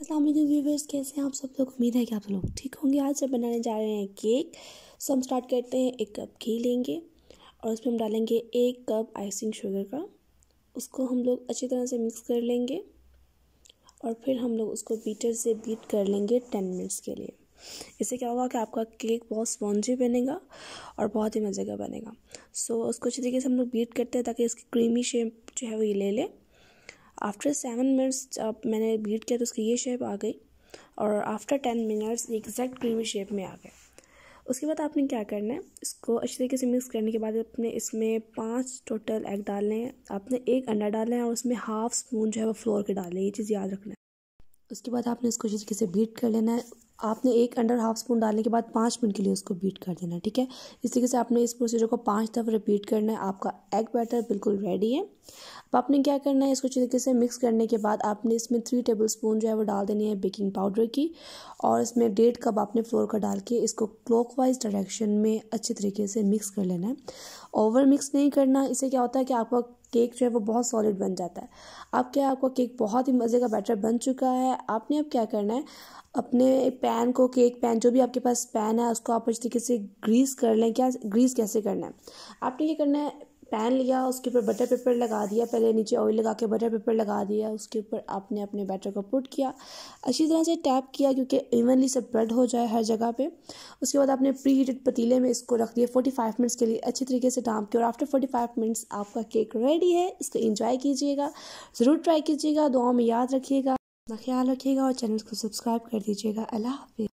अस्सलाम वालेकुम व्यूवर्स कैसे हैं आप सब लोग उम्मीद है कि आप लोग ठीक होंगे आज हम बनाने जा रहे हैं केक सो हम स्टार्ट करते हैं एक कप घी लेंगे और उसमें हम डालेंगे एक कप आइसिंग शुगर का उसको हम लोग अच्छी तरह से मिक्स कर लेंगे और फिर हम लोग उसको बीटर से बीट कर लेंगे टेन मिनट्स के लिए इससे क्या होगा कि आपका केक बहुत स्पॉन्जी बनेगा और बहुत ही मज़े का बनेगा सो so, उसको अच्छी तरीके से हम लोग बीट करते हैं ताकि इसकी क्रीमी शेप जो है वो ये ले लें आफ्टर सेवन मिनट्स जब मैंने बीट किया तो उसकी ये शेप आ गई और after ten minutes exact creamy shape में आ गया उसके बाद आपने क्या करना है इसको अच्छे तरीके से मिक्स करने के बाद आपने इसमें पांच टोटल एग डालने हैं आपने एक अंडा डालना है और उसमें हाफ स्पून जो है वो फ्लोर के डालना है ये चीज़ याद रखना है उसके बाद आपने इसको अच्छी तरीके से बीट कर लेना है आपने एक अंडर हाफ स्पून डालने के बाद पाँच मिनट के लिए उसको बीट कर देना ठीक है इस तरीके से आपने इस प्रोसीजर को पाँच दफ़ा रिपीट करना है आपका एग बैटर बिल्कुल रेडी है अब आपने क्या करना है इसको अच्छी तरीके से मिक्स करने के बाद आपने इसमें थ्री टेबल स्पून जो है वो डाल देनी है बेकिंग पाउडर की और इसमें डेढ़ कप आपने फ्लोर का डाल के इसको क्लॉक डायरेक्शन में अच्छे तरीके से मिक्स कर लेना है ओवर मिक्स नहीं करना इससे क्या होता है कि आपका केक जो है वो बहुत सॉलिड बन जाता है अब क्या आपका केक बहुत ही मज़े का बैटर बन चुका है आपने अब क्या करना है अपने पैन को केक पैन जो भी आपके पास पैन है उसको आप अच्छी तरीके से ग्रीस कर लें क्या ग्रीस कैसे करना है आपने ये करना है पैन लिया उसके ऊपर बटर पेपर लगा दिया पहले नीचे ऑयल लगा के बटर पेपर लगा दिया उसके ऊपर आपने अपने बैटर को पुट किया अच्छी तरह से टैप किया क्योंकि इवनली स्प्रेड हो जाए हर जगह पे उसके बाद आपने प्री हीटेड पतीले में इसको रख दिया फोर्टी फाइव मिनट्स के लिए अच्छे तरीके से डांप के और आफ्टर फोर्टी फाइव मिनट्स आपका केक रेडी है इसको इंजॉय कीजिएगा ज़रूर ट्राई कीजिएगा दुआ में याद रखिएगा अपना ख्याल रखिएगा और चैनल को सब्सक्राइब कर दीजिएगा अल्लाह हाफिज़